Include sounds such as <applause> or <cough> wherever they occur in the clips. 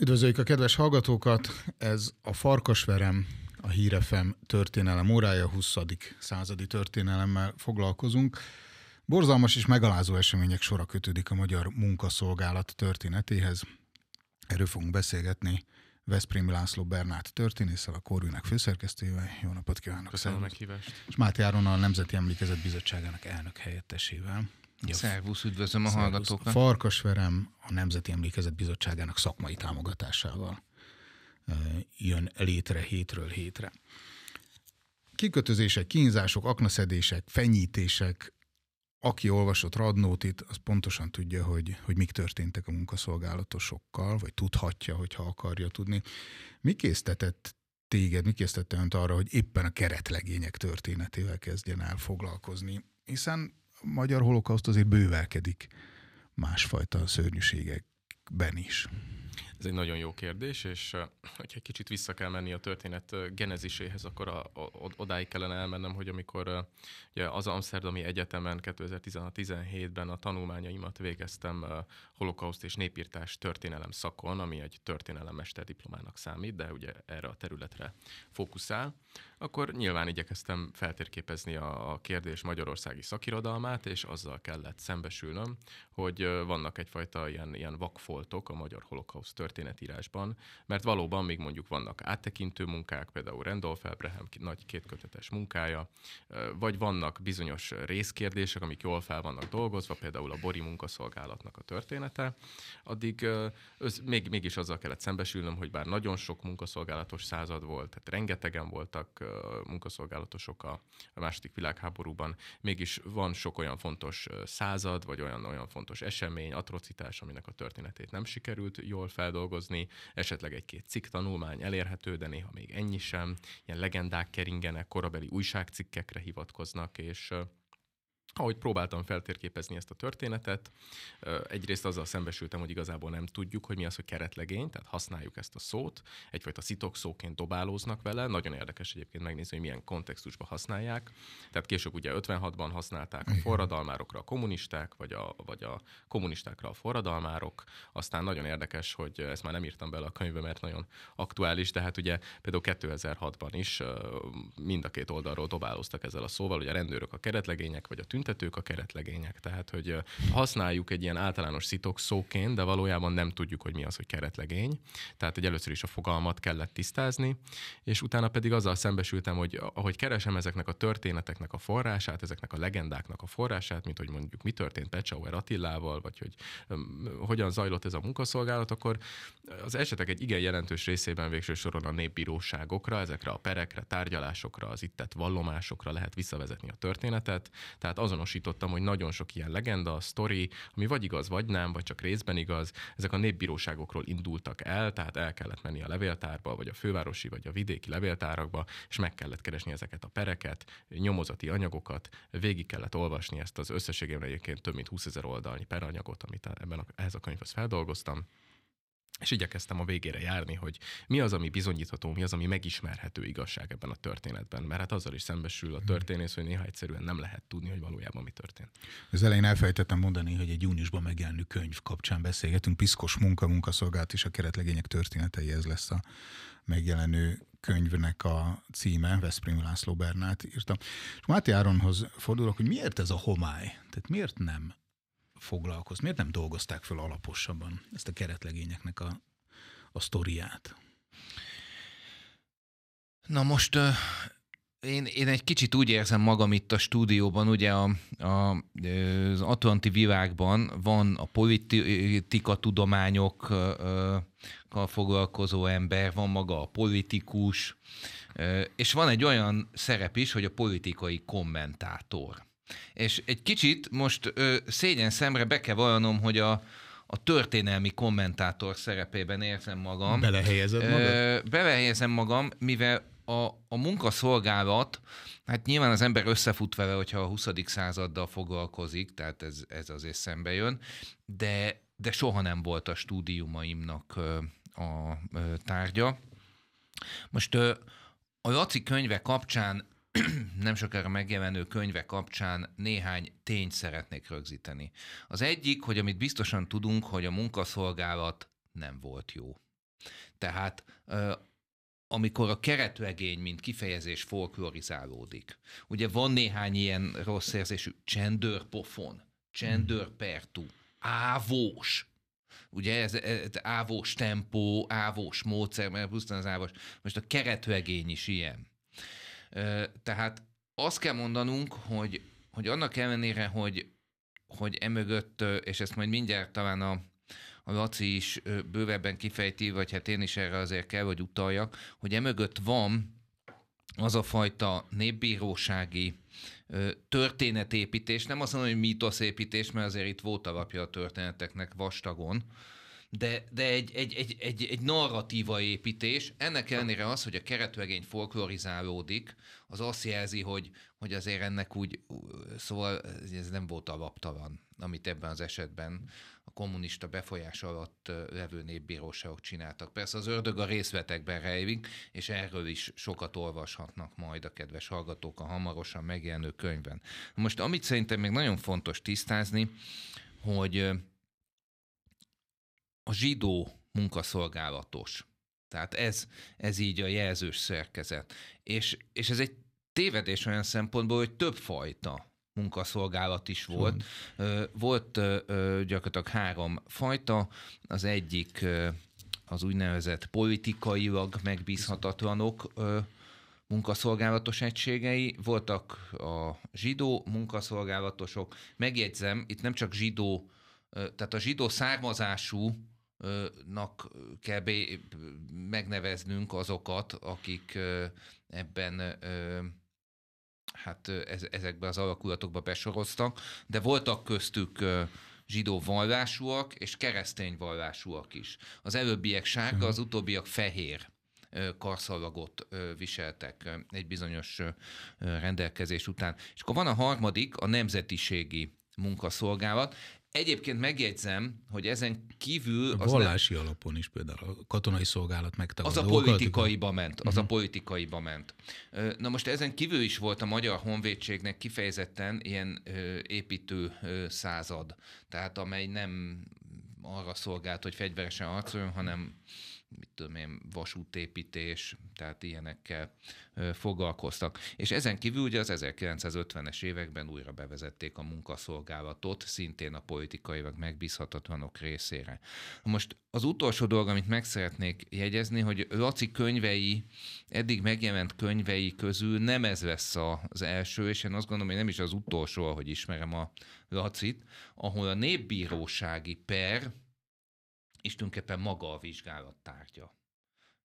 Üdvözöljük a kedves hallgatókat! Ez a Farkasverem, a Hírefem történelem órája, 20. századi történelemmel foglalkozunk. Borzalmas és megalázó események sora kötődik a magyar munkaszolgálat történetéhez. Erről fogunk beszélgetni Veszprém László Bernát történésszel, a Korvinek főszerkesztőjével. Jó napot kívánok! Köszönöm a meghívást! És Máté Áron a Nemzeti Emlékezet Bizottságának elnök helyettesével. Szervusz, üdvözlöm a Szervusz. hallgatókat. Farkasverem a Nemzeti Emlékezet Bizottságának szakmai támogatásával jön létre hétről hétre. Kikötözések, kínzások, aknaszedések, fenyítések, aki olvasott Radnótit, az pontosan tudja, hogy, hogy mik történtek a munkaszolgálatosokkal, vagy tudhatja, hogyha akarja tudni. Mi késztetett téged, mi késztette önt arra, hogy éppen a keretlegények történetével kezdjen el foglalkozni? Hiszen magyar holokauszt azért bővelkedik másfajta szörnyűségekben is. Ez egy nagyon jó kérdés, és hogyha egy kicsit vissza kell menni a történet geneziséhez, akkor a, a, odáig kellene elmennem, hogy amikor ugye az Amsterdami Egyetemen 2016-17-ben a tanulmányaimat végeztem holokauszt és népírtás történelem szakon, ami egy történelemmester diplomának számít, de ugye erre a területre fókuszál, akkor nyilván igyekeztem feltérképezni a kérdés magyarországi szakirodalmát, és azzal kellett szembesülnöm, hogy vannak egyfajta ilyen, ilyen vakfoltok a magyar holokausz történetírásban, mert valóban még mondjuk vannak áttekintő munkák, például Randolph Abraham nagy kétkötetes munkája, vagy vannak bizonyos részkérdések, amik jól fel vannak dolgozva, például a Bori munkaszolgálatnak a története, addig öz, még, mégis azzal kellett szembesülnöm, hogy bár nagyon sok munkaszolgálatos század volt, tehát rengetegen voltak munkaszolgálatosok a, második világháborúban. Mégis van sok olyan fontos század, vagy olyan, olyan fontos esemény, atrocitás, aminek a történetét nem sikerült jól feldolgozni, esetleg egy-két cikk tanulmány elérhető, de néha még ennyi sem. Ilyen legendák keringenek, korabeli újságcikkekre hivatkoznak, és ahogy próbáltam feltérképezni ezt a történetet, egyrészt azzal szembesültem, hogy igazából nem tudjuk, hogy mi az, hogy keretlegény, tehát használjuk ezt a szót, egyfajta szitokszóként dobálóznak vele, nagyon érdekes egyébként megnézni, hogy milyen kontextusban használják. Tehát később ugye 56-ban használták a forradalmárokra a kommunisták, vagy a, vagy a kommunistákra a forradalmárok, aztán nagyon érdekes, hogy ezt már nem írtam bele a könyvbe, mert nagyon aktuális, de hát ugye például 2006-ban is mind a két oldalról dobálóztak ezzel a szóval, hogy a rendőrök a keretlegények, vagy a tüntetők, büntetők a keretlegények. Tehát, hogy használjuk egy ilyen általános szitok szóként, de valójában nem tudjuk, hogy mi az, hogy keretlegény. Tehát, hogy először is a fogalmat kellett tisztázni, és utána pedig azzal szembesültem, hogy ahogy keresem ezeknek a történeteknek a forrását, ezeknek a legendáknak a forrását, mint hogy mondjuk mi történt Pecsauer Attilával, vagy hogy hogyan zajlott ez a munkaszolgálat, akkor az esetek egy igen jelentős részében végső soron a népbíróságokra, ezekre a perekre, tárgyalásokra, az itt tett vallomásokra lehet visszavezetni a történetet. Tehát az azonosítottam, hogy nagyon sok ilyen legenda, sztori, ami vagy igaz, vagy nem, vagy csak részben igaz, ezek a népbíróságokról indultak el, tehát el kellett menni a levéltárba, vagy a fővárosi, vagy a vidéki levéltárakba, és meg kellett keresni ezeket a pereket, nyomozati anyagokat, végig kellett olvasni ezt az összességében egyébként több mint 20 ezer oldalnyi peranyagot, amit ebben a, ehhez a könyvhöz feldolgoztam, és igyekeztem a végére járni, hogy mi az, ami bizonyítható, mi az, ami megismerhető igazság ebben a történetben. Mert hát azzal is szembesül a mhm. történész, hogy néha egyszerűen nem lehet tudni, hogy valójában mi történt. Az elején elfejtettem mondani, hogy egy júniusban megjelenő könyv kapcsán beszélgetünk. Piszkos munka, munkaszolgált és a keretlegények történetei, ez lesz a megjelenő könyvnek a címe, Veszprém László Bernát írta. És Máté Áronhoz fordulok, hogy miért ez a homály? Tehát miért nem foglalkozni? Miért nem dolgozták föl alaposabban ezt a keretlegényeknek a, a sztoriát? Na most uh, én, én egy kicsit úgy érzem magam itt a stúdióban, ugye a, a, az Atlanti világban van a politika tudományokkal foglalkozó ember, van maga a politikus, és van egy olyan szerep is, hogy a politikai kommentátor. És egy kicsit most ö, szégyen szemre be kell vallanom, hogy a, a történelmi kommentátor szerepében érzem magam. Belehelyezem magam? belehelyezem magam, mivel a, a munkaszolgálat, hát nyilván az ember összefut vele, hogyha a 20. századdal foglalkozik, tehát ez, ez azért szembe jön, de, de soha nem volt a stúdiumaimnak ö, a ö, tárgya. Most ö, a Laci könyve kapcsán <clears throat> nem sokára megjelenő könyve kapcsán néhány tényt szeretnék rögzíteni. Az egyik, hogy amit biztosan tudunk, hogy a munkaszolgálat nem volt jó. Tehát amikor a keretvegény, mint kifejezés folklorizálódik. Ugye van néhány ilyen rossz érzésű csendőrpofon, csendőrpertú, ávós, Ugye ez, ez ávós tempó, ávós módszer, mert pusztán az ávós. Most a keretvegény is ilyen. Tehát azt kell mondanunk, hogy, hogy annak ellenére, hogy, hogy emögött, és ezt majd mindjárt talán a, a Laci is bővebben kifejti, vagy hát én is erre azért kell, hogy utaljak, hogy emögött van az a fajta népbírósági történetépítés, nem azt mondom, hogy mítoszépítés, mert azért itt volt alapja a történeteknek vastagon, de, de egy, egy, egy, egy, egy narratíva építés. Ennek ellenére az, hogy a keretvegény folklorizálódik, az azt jelzi, hogy, hogy azért ennek úgy, szóval ez nem volt alaptalan, amit ebben az esetben a kommunista befolyás alatt levő népbíróságok csináltak. Persze az ördög a részletekben rejlik, és erről is sokat olvashatnak majd a kedves hallgatók a hamarosan megjelenő könyvben. Most amit szerintem még nagyon fontos tisztázni, hogy a zsidó munkaszolgálatos. Tehát ez, ez így a jelzős szerkezet. És, és ez egy tévedés olyan szempontból, hogy többfajta munkaszolgálat is volt. Hm. Volt gyakorlatilag három fajta. Az egyik az úgynevezett politikailag megbízhatatlanok munkaszolgálatos egységei, voltak a zsidó munkaszolgálatosok. Megjegyzem, itt nem csak zsidó, tehát a zsidó származású nak kell megneveznünk azokat, akik ebben hát ezekbe az alakulatokba besoroztak, de voltak köztük zsidó vallásúak és keresztény vallásúak is. Az előbbiek sárga, az mhm. utóbbiak fehér karszalagot viseltek egy bizonyos rendelkezés után. És akkor van a harmadik, a nemzetiségi munkaszolgálat. Egyébként megjegyzem, hogy ezen kívül... Az vallási nem... alapon is például a katonai szolgálat megtagadó. Az a politikaiba ment, az uh-huh. a mhm. politikaiba ment. Na most ezen kívül is volt a Magyar Honvédségnek kifejezetten ilyen építő század, tehát amely nem arra szolgált, hogy fegyveresen harcoljon, hanem mit tudom én, vasútépítés, tehát ilyenekkel foglalkoztak. És ezen kívül ugye az 1950-es években újra bevezették a munkaszolgálatot, szintén a vagy megbízhatatlanok részére. Most az utolsó dolog, amit meg szeretnék jegyezni, hogy Laci könyvei, eddig megjelent könyvei közül nem ez lesz az első, és én azt gondolom, hogy nem is az utolsó, ahogy ismerem a Lacit, ahol a népbírósági per, és tulajdonképpen maga a vizsgálat tárgya.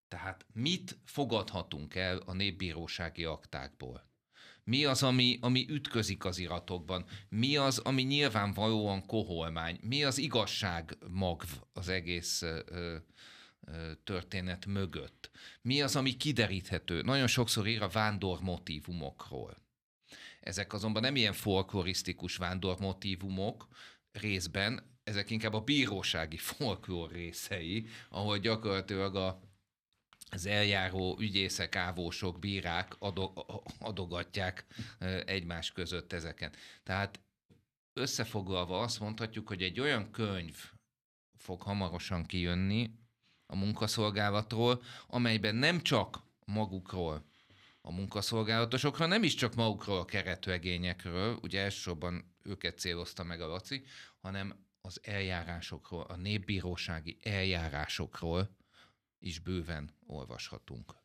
Tehát mit fogadhatunk el a népbírósági aktákból? Mi az, ami, ami ütközik az iratokban? Mi az, ami nyilvánvalóan koholmány? Mi az igazság magv az egész ö, ö, történet mögött? Mi az, ami kideríthető? Nagyon sokszor ír a vándor motivumokról. Ezek azonban nem ilyen folklorisztikus vándormotívumok, részben ezek inkább a bírósági <laughs> folklór részei, ahol gyakorlatilag a, az eljáró ügyészek, ávósok, bírák adog, adogatják egymás között ezeken. Tehát összefoglalva azt mondhatjuk, hogy egy olyan könyv fog hamarosan kijönni a munkaszolgálatról, amelyben nem csak magukról a munkaszolgálatosokra, nem is csak magukról a keretvegényekről, ugye elsősorban őket célozta meg a Laci, hanem az eljárásokról, a népbírósági eljárásokról is bőven olvashatunk.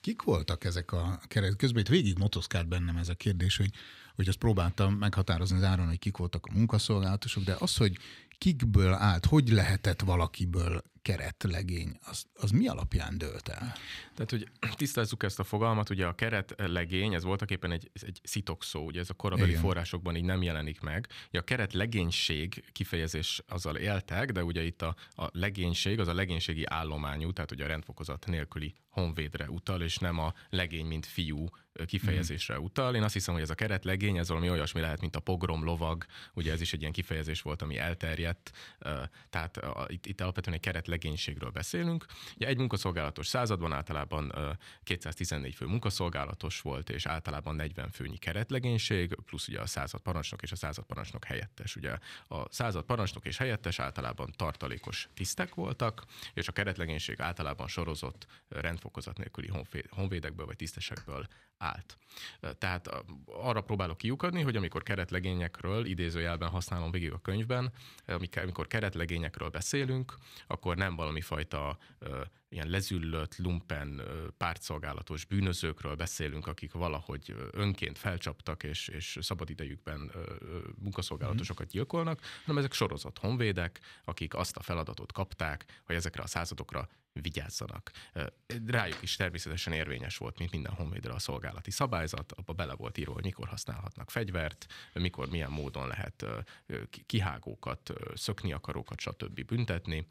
Kik voltak ezek a keret? Közben itt végig motoszkált bennem ez a kérdés, hogy, hogy azt próbáltam meghatározni az áron, hogy kik voltak a munkaszolgálatosok, de az, hogy kikből állt, hogy lehetett valakiből keretlegény, az, az mi alapján dőlt el? Tehát, hogy tisztázzuk ezt a fogalmat, ugye a keretlegény, ez voltak éppen egy, egy szitok szó, ugye ez a korabeli Igen. forrásokban így nem jelenik meg. Ugye a keretlegénység kifejezés azzal éltek, de ugye itt a, a legénység, az a legénységi állományú, tehát ugye a rendfokozat nélküli honvédre utal, és nem a legény, mint fiú kifejezésre mhm. utal. Én azt hiszem, hogy ez a keretlegény, ez valami olyasmi lehet, mint a pogrom lovag, ugye ez is egy ilyen kifejezés volt, ami elterjedt, tehát itt, itt alapvetően egy keret legénységről beszélünk. Ugye egy munkaszolgálatos században általában 214 fő munkaszolgálatos volt, és általában 40 főnyi keretlegénység, plusz ugye a század parancsnok és a század parancsnok helyettes. Ugye a század parancsnok és helyettes általában tartalékos tisztek voltak, és a keretlegénység általában sorozott rendfokozat nélküli honvédekből vagy tisztesekből állt. Tehát arra próbálok kiukadni, hogy amikor keretlegényekről, idézőjelben használom végig a könyvben, amikor keretlegényekről beszélünk, akkor nem valami fajta ilyen lezüllött, lumpen, pártszolgálatos bűnözőkről beszélünk, akik valahogy önként felcsaptak és, és szabadidejükben munkaszolgálatosokat mhm. gyilkolnak, hanem ezek sorozat honvédek, akik azt a feladatot kapták, hogy ezekre a századokra vigyázzanak. Rájuk is természetesen érvényes volt, mint minden honvédre a szolgálati szabályzat, abba bele volt írva, hogy mikor használhatnak fegyvert, mikor milyen módon lehet kihágókat, szökni akarókat, stb. büntetni,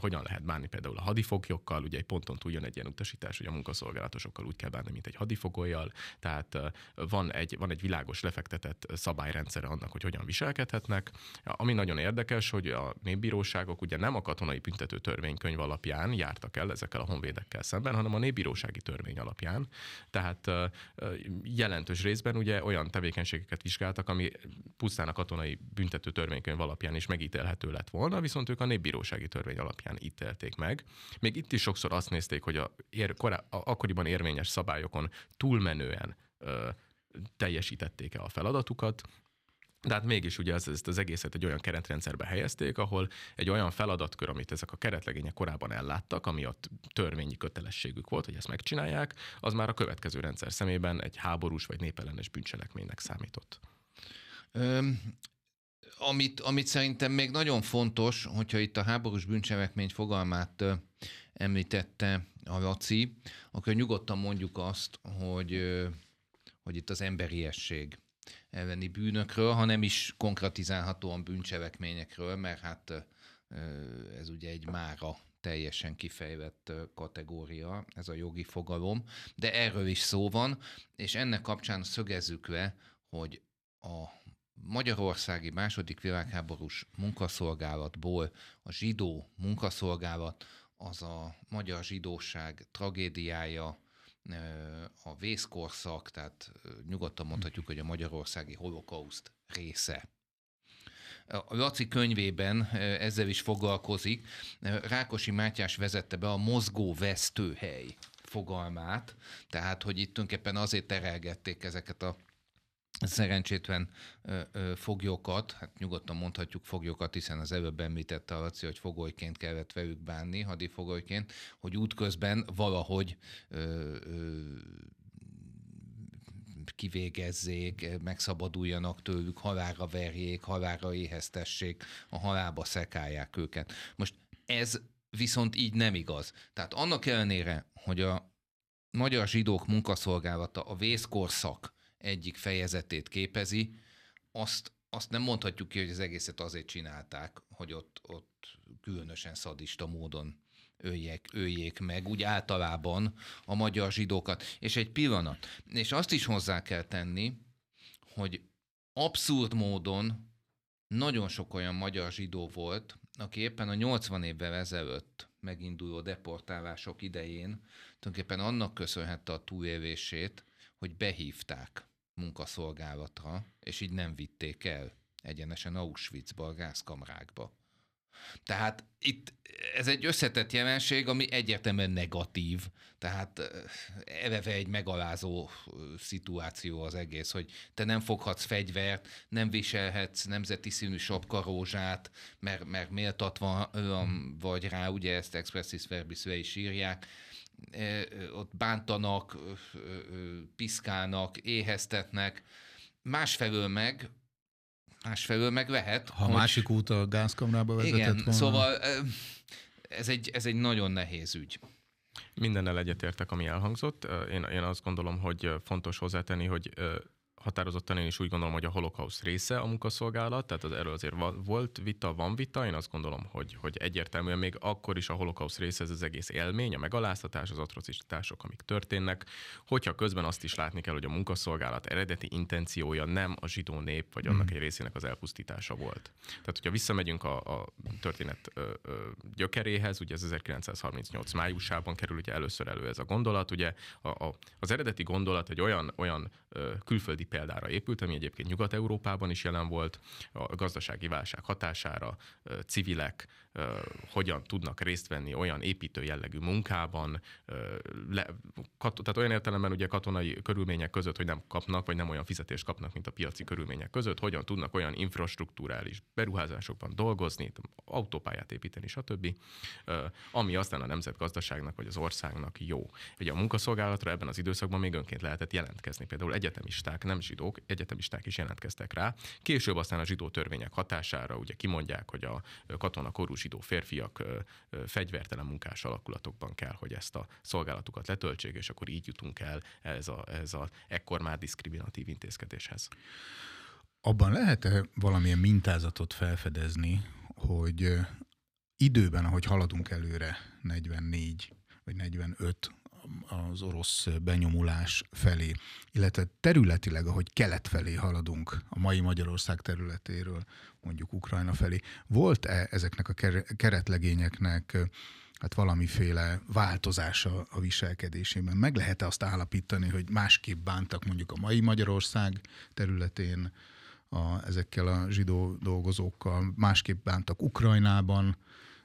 hogyan lehet bánni például a hadifoglyokkal, munkaszolgálatosokkal, ugye egy ponton túl jön egy ilyen utasítás, hogy a munkaszolgálatosokkal úgy kell bánni, mint egy hadifogolyjal, tehát van egy, van egy világos lefektetett szabályrendszere annak, hogy hogyan viselkedhetnek. Ami nagyon érdekes, hogy a népbíróságok ugye nem a katonai büntető törvénykönyv alapján jártak el ezekkel a honvédekkel szemben, hanem a népbírósági törvény alapján. Tehát jelentős részben ugye olyan tevékenységeket vizsgáltak, ami pusztán a katonai büntető törvénykönyv alapján is megítélhető lett volna, viszont ők a népbírósági törvény alapján ítélték meg. Még itt is sokszor azt nézték, hogy a, ér, korá, a akkoriban érvényes szabályokon túlmenően ö, teljesítették-e a feladatukat, de hát mégis ugye ezt, ezt az egészet egy olyan keretrendszerbe helyezték, ahol egy olyan feladatkör, amit ezek a keretlegények korábban elláttak, ami a törvényi kötelességük volt, hogy ezt megcsinálják, az már a következő rendszer szemében egy háborús vagy népellenes bűncselekménynek számított. Um, amit, amit szerintem még nagyon fontos, hogyha itt a háborús bűncselekmény fogalmát említette a Laci, akkor nyugodtan mondjuk azt, hogy, hogy itt az emberiesség elleni bűnökről, hanem is konkretizálhatóan bűncselekményekről, mert hát ez ugye egy mára teljesen kifejlett kategória, ez a jogi fogalom, de erről is szó van, és ennek kapcsán szögezzük le, hogy a magyarországi második világháborús munkaszolgálatból a zsidó munkaszolgálat az a magyar zsidóság tragédiája, a vészkorszak, tehát nyugodtan mondhatjuk, hogy a magyarországi holokauszt része. A Laci könyvében ezzel is foglalkozik. Rákosi Mátyás vezette be a mozgó vesztőhely fogalmát, tehát hogy itt tulajdonképpen azért terelgették ezeket a szerencsétlen foglyokat, hát nyugodtan mondhatjuk foglyokat, hiszen az előbb említette a Laci, hogy fogolyként kellett velük bánni, hadifogolyként, hogy útközben valahogy ö, ö, kivégezzék, megszabaduljanak tőlük, halára verjék, halára éheztessék, a halába szekálják őket. Most ez viszont így nem igaz. Tehát annak ellenére, hogy a magyar zsidók munkaszolgálata a vészkorszak egyik fejezetét képezi, azt, azt nem mondhatjuk ki, hogy az egészet azért csinálták, hogy ott, ott különösen szadista módon öljek, öljék meg, úgy általában a magyar zsidókat. És egy pillanat. És azt is hozzá kell tenni, hogy abszurd módon nagyon sok olyan magyar zsidó volt, aki éppen a 80 évvel ezelőtt meginduló deportálások idején tulajdonképpen annak köszönhette a túlélését, hogy behívták munkaszolgálatra, és így nem vitték el egyenesen Auschwitzba, a gázkamrákba. Tehát itt ez egy összetett jelenség, ami egyértelműen negatív, tehát eh, eleve egy megalázó eh, szituáció az egész, hogy te nem foghatsz fegyvert, nem viselhetsz nemzeti színű sapkarózsát, mert, mert méltatva eh, vagy rá, ugye ezt expressis verbis is írják, ott bántanak, piszkálnak, éheztetnek. Másfelől meg másfelől meg vehet, Ha hogy... másik út a gázkamrába vezetett Igen, volna. szóval ez egy, ez egy nagyon nehéz ügy. Mindennel egyetértek, ami elhangzott. Én, én azt gondolom, hogy fontos hozzátenni, hogy határozottan én is úgy gondolom, hogy a holokausz része a munkaszolgálat, tehát az erről azért volt vita, van vita, én azt gondolom, hogy, hogy egyértelműen még akkor is a holokausz része ez az egész élmény, a megaláztatás, az atrocitások, amik történnek, hogyha közben azt is látni kell, hogy a munkaszolgálat eredeti intenciója nem a zsidó nép, vagy annak hmm. egy részének az elpusztítása volt. Tehát, hogyha visszamegyünk a, a történet ö, ö, gyökeréhez, ugye ez 1938 májusában kerül ugye először elő ez a gondolat, ugye a, a, az eredeti gondolat egy olyan, olyan ö, külföldi példára épült, ami egyébként Nyugat-Európában is jelen volt, a gazdasági válság hatására civilek, hogyan tudnak részt venni olyan építő jellegű munkában, le, kat, tehát olyan értelemben ugye katonai körülmények között, hogy nem kapnak, vagy nem olyan fizetést kapnak, mint a piaci körülmények között, hogyan tudnak olyan infrastruktúrális beruházásokban dolgozni, autópályát építeni, stb., ami aztán a nemzetgazdaságnak vagy az országnak jó. Ugye a munkaszolgálatra ebben az időszakban még önként lehetett jelentkezni. Például egyetemisták, nem zsidók, egyetemisták is jelentkeztek rá. Később aztán a zsidó törvények hatására ugye kimondják, hogy a katona korú zsidó férfiak fegyvertelen munkás alakulatokban kell, hogy ezt a szolgálatukat letöltsék, és akkor így jutunk el ez a, ez a ekkor már diszkriminatív intézkedéshez. Abban lehet-e valamilyen mintázatot felfedezni, hogy időben, ahogy haladunk előre, 44 vagy 45 az orosz benyomulás felé, illetve területileg, ahogy kelet felé haladunk a mai Magyarország területéről, mondjuk Ukrajna felé, volt-e ezeknek a keretlegényeknek hát valamiféle változása a viselkedésében? Meg lehet-e azt állapítani, hogy másképp bántak mondjuk a mai Magyarország területén a, ezekkel a zsidó dolgozókkal, másképp bántak Ukrajnában,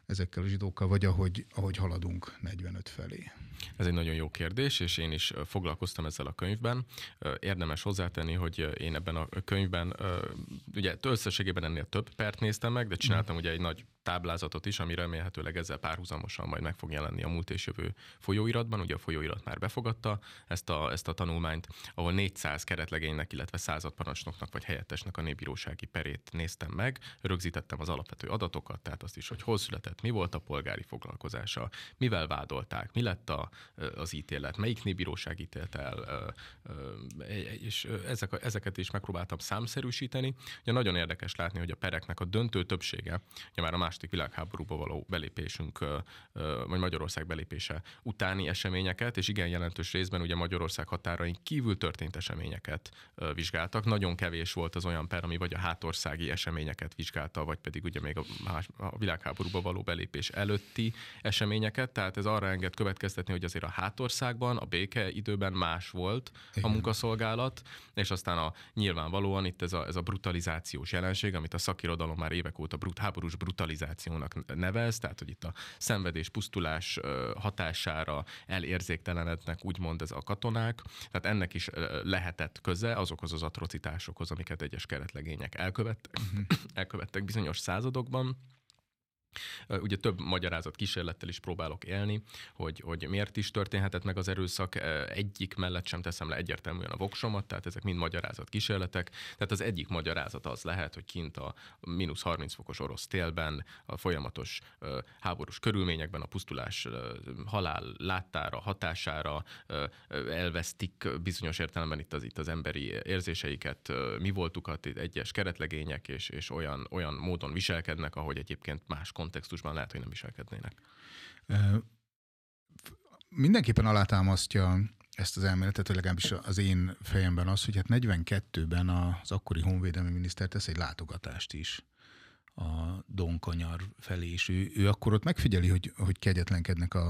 ezekkel a zsidókkal, vagy ahogy, ahogy haladunk 45 felé. Ez egy nagyon jó kérdés, és én is foglalkoztam ezzel a könyvben. Érdemes hozzátenni, hogy én ebben a könyvben, ugye összességében ennél több pert néztem meg, de csináltam mhm. ugye egy nagy táblázatot is, ami remélhetőleg ezzel párhuzamosan majd meg fog jelenni a múlt és jövő folyóiratban. Ugye a folyóirat már befogadta ezt a, ezt a tanulmányt, ahol 400 keretlegénynek, illetve 100 vagy helyettesnek a népbírósági perét néztem meg, rögzítettem az alapvető adatokat, tehát azt is, hogy hol született, mi volt a polgári foglalkozása, mivel vádolták, mi lett a, az ítélet, melyik népbíróság ítélt el, és ezek, ezeket is megpróbáltam számszerűsíteni. Ugye nagyon érdekes látni, hogy a pereknek a döntő többsége, ugye már a más második világháborúba való belépésünk, vagy Magyarország belépése utáni eseményeket, és igen jelentős részben ugye Magyarország határain kívül történt eseményeket vizsgáltak. Nagyon kevés volt az olyan per, ami vagy a hátországi eseményeket vizsgálta, vagy pedig ugye még a, a világháborúba való belépés előtti eseményeket. Tehát ez arra enged következtetni, hogy azért a hátországban, a béke időben más volt igen. a munkaszolgálat, és aztán a nyilvánvalóan itt ez a, ez a brutalizációs jelenség, amit a szakirodalom már évek óta brut, háborús brutalizáció civilizációnak nevez, tehát hogy itt a szenvedés, pusztulás hatására elérzéktelenednek úgymond ez a katonák, tehát ennek is lehetett köze azokhoz az atrocitásokhoz, amiket egyes keretlegények elkövettek, mhm. <clears throat> elkövettek bizonyos századokban. Ugye több magyarázat kísérlettel is próbálok élni, hogy, hogy miért is történhetett meg az erőszak. Egyik mellett sem teszem le egyértelműen a voksomat, tehát ezek mind magyarázat kísérletek. Tehát az egyik magyarázat az lehet, hogy kint a mínusz 30 fokos orosz télben, a folyamatos háborús körülményekben a pusztulás halál láttára, hatására elvesztik bizonyos értelemben itt az, itt az emberi érzéseiket, mi voltukat, egyes keretlegények, és, és olyan, olyan módon viselkednek, ahogy egyébként más kont kontextusban lehet, hogy nem viselkednének. Mindenképpen alátámasztja ezt az elméletet, vagy legalábbis az én fejemben az, hogy hát 42-ben az akkori honvédelmi miniszter tesz egy látogatást is a Donkanyar felé, és ő, ő akkor ott megfigyeli, hogy, hogy kegyetlenkednek a,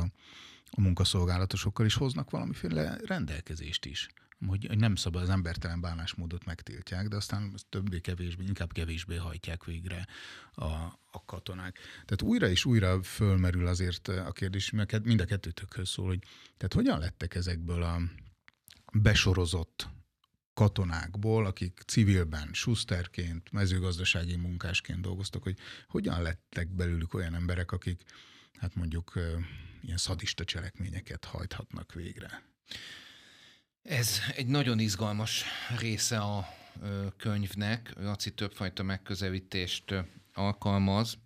a munkaszolgálatosokkal, és hoznak valamiféle rendelkezést is hogy, hogy nem szabad az embertelen bánásmódot megtiltják, de aztán többé-kevésbé, inkább kevésbé hajtják végre a, a katonák. Tehát újra és újra fölmerül azért a kérdés, mert mind a kettőtökhöz szól, hogy tehát hogyan lettek ezekből a besorozott katonákból, akik civilben, suszterként, mezőgazdasági munkásként dolgoztak, hogy hogyan lettek belőlük olyan emberek, akik hát mondjuk ilyen szadista cselekményeket hajthatnak végre. Ez egy nagyon izgalmas része a könyvnek. Laci többfajta megközelítést alkalmaz.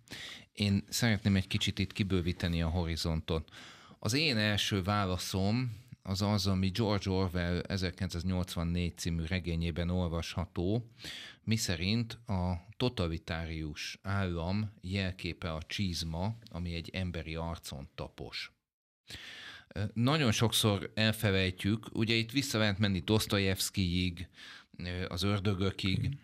Én szeretném egy kicsit itt kibővíteni a horizontot. Az én első válaszom az az, ami George Orwell 1984 című regényében olvasható, miszerint a totalitárius állam jelképe a csizma, ami egy emberi arcon tapos nagyon sokszor elfelejtjük, ugye itt vissza lehet menni Dostoyevskyig, az ördögökig,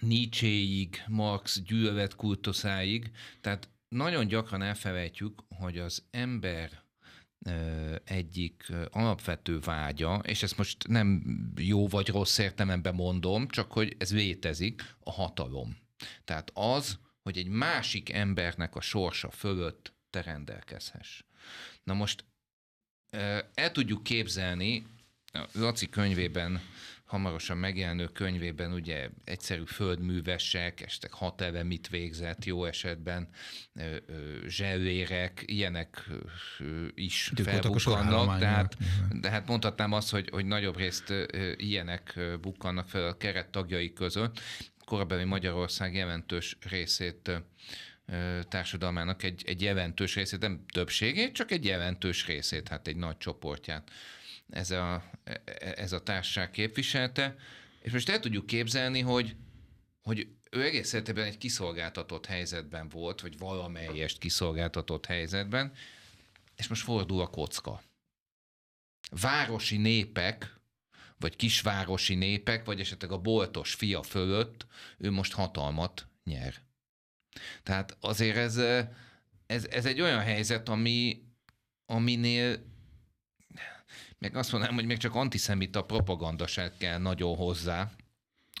Nietzscheig, Marx gyűlölet kultuszáig, tehát nagyon gyakran elfelejtjük, hogy az ember egyik alapvető vágya, és ezt most nem jó vagy rossz értelemben mondom, csak hogy ez létezik, a hatalom. Tehát az, hogy egy másik embernek a sorsa fölött te rendelkezhess. Na most el tudjuk képzelni, Laci könyvében, hamarosan megjelenő könyvében ugye egyszerű földművesek, estek hat éve mit végzett jó esetben, zsellérek, ilyenek is felbukkannak, hát, de hát mondhatnám azt, hogy, hogy nagyobb részt ilyenek bukkannak fel a keret tagjai között, korabeli Magyarország jelentős részét társadalmának egy, egy jelentős részét, nem többségét, csak egy jelentős részét, hát egy nagy csoportját ez a, e, e, ez a társaság képviselte. És most el tudjuk képzelni, hogy, hogy ő egész életében egy kiszolgáltatott helyzetben volt, vagy valamelyest kiszolgáltatott helyzetben, és most fordul a kocka. Városi népek, vagy kisvárosi népek, vagy esetleg a boltos fia fölött, ő most hatalmat nyer. Tehát azért ez, ez, ez egy olyan helyzet, ami, aminél meg azt mondanám, hogy még csak antiszemita propaganda se kell nagyon hozzá,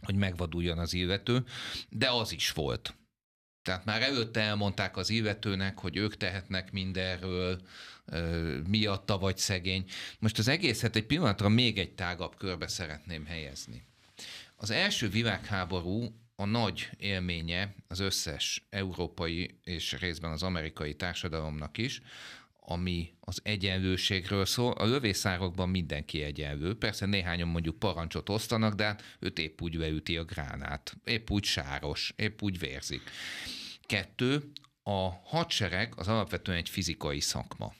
hogy megvaduljon az illető, de az is volt. Tehát már előtte elmondták az illetőnek, hogy ők tehetnek mindenről, miatta vagy szegény. Most az egészet egy pillanatra még egy tágabb körbe szeretném helyezni. Az első világháború a nagy élménye az összes európai és részben az amerikai társadalomnak is, ami az egyenlőségről szól. A lövészárokban mindenki egyenlő. Persze néhányan mondjuk parancsot osztanak, de hát őt épp úgy beüti a gránát. Épp úgy sáros, épp úgy vérzik. Kettő, a hadsereg az alapvetően egy fizikai szakma.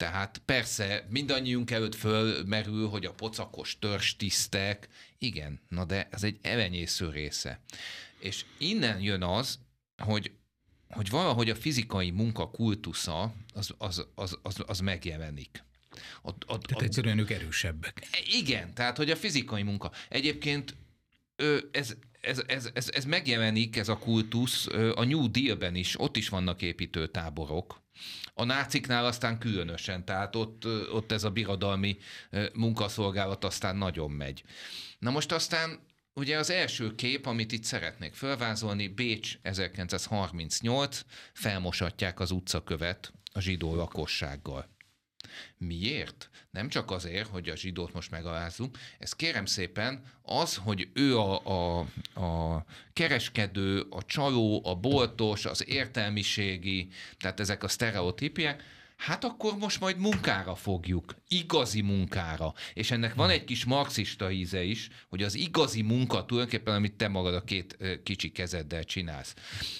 Tehát persze mindannyiunk előtt fölmerül, hogy a pocakos tisztek, igen, na de ez egy evenyésző része. És innen jön az, hogy, hogy valahogy a fizikai munka kultusza az, az, az, az, az megjelenik. A, a, a, tehát egyszerűen ők erősebbek. Igen, tehát hogy a fizikai munka. Egyébként ez, ez, ez, ez, ez megjelenik, ez a kultusz a New Deal-ben is, ott is vannak építőtáborok. A náciknál aztán különösen, tehát ott, ott ez a birodalmi munkaszolgálat aztán nagyon megy. Na most aztán Ugye az első kép, amit itt szeretnék felvázolni, Bécs 1938, felmosatják az utcakövet a zsidó lakossággal. Miért? Nem csak azért, hogy a zsidót most megalázzunk, ez kérem szépen az, hogy ő a, a, a kereskedő, a csaló, a boltos, az értelmiségi, tehát ezek a sztereotípiek, hát akkor most majd munkára fogjuk, igazi munkára. És ennek van egy kis marxista íze is, hogy az igazi munka tulajdonképpen, amit te magad a két kicsi kezeddel csinálsz.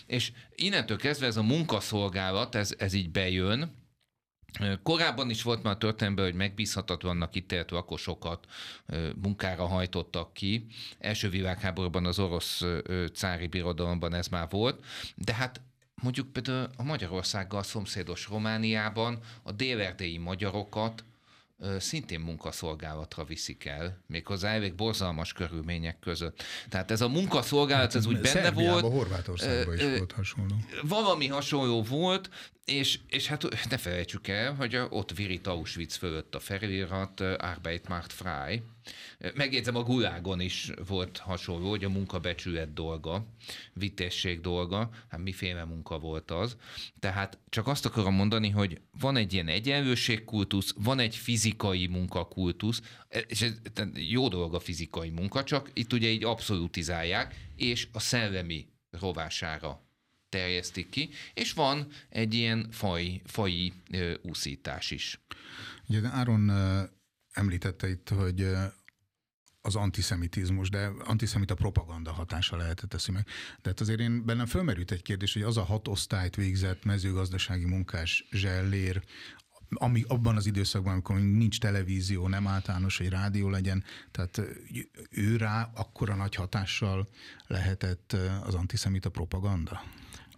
És innentől kezdve ez a munkaszolgálat, ez, ez így bejön, Korábban is volt már történetben, hogy megbízhatatlannak ítélt lakosokat munkára hajtottak ki. Első világháborúban az orosz cári birodalomban ez már volt, de hát mondjuk például a Magyarországgal szomszédos Romániában a délerdei magyarokat szintén munkaszolgálatra viszik el, méghozzá elég borzalmas körülmények között. Tehát ez a munkaszolgálat, ez hát, úgy benne Szerbiába, volt. Horvátországban is volt hasonló. Valami hasonló volt, és, és hát ne felejtsük el, hogy a, ott virít Auschwitz fölött a felirat eh, Arbeit macht frei. Eh, megjegyzem, a gulágon is volt hasonló, hogy a munka becsület dolga, vitesség dolga, hát miféle munka volt az. Tehát csak azt akarom mondani, hogy van egy ilyen egyenlőségkultusz, van egy fizikai munkakultusz, eh, és ez, jó dolog a fizikai munka, csak itt ugye így abszolutizálják, és a szellemi rovására terjesztik ki, és van egy ilyen faj, fai ö, úszítás is. Ugye Áron ö, említette itt, hogy ö, az antiszemitizmus, de antiszemita propaganda hatása lehetett teszi meg. De hát azért én bennem fölmerült egy kérdés, hogy az a hat osztályt végzett mezőgazdasági munkás zsellér, ami abban az időszakban, amikor nincs televízió, nem általános, hogy rádió legyen, tehát ő rá akkora nagy hatással lehetett az antiszemita propaganda?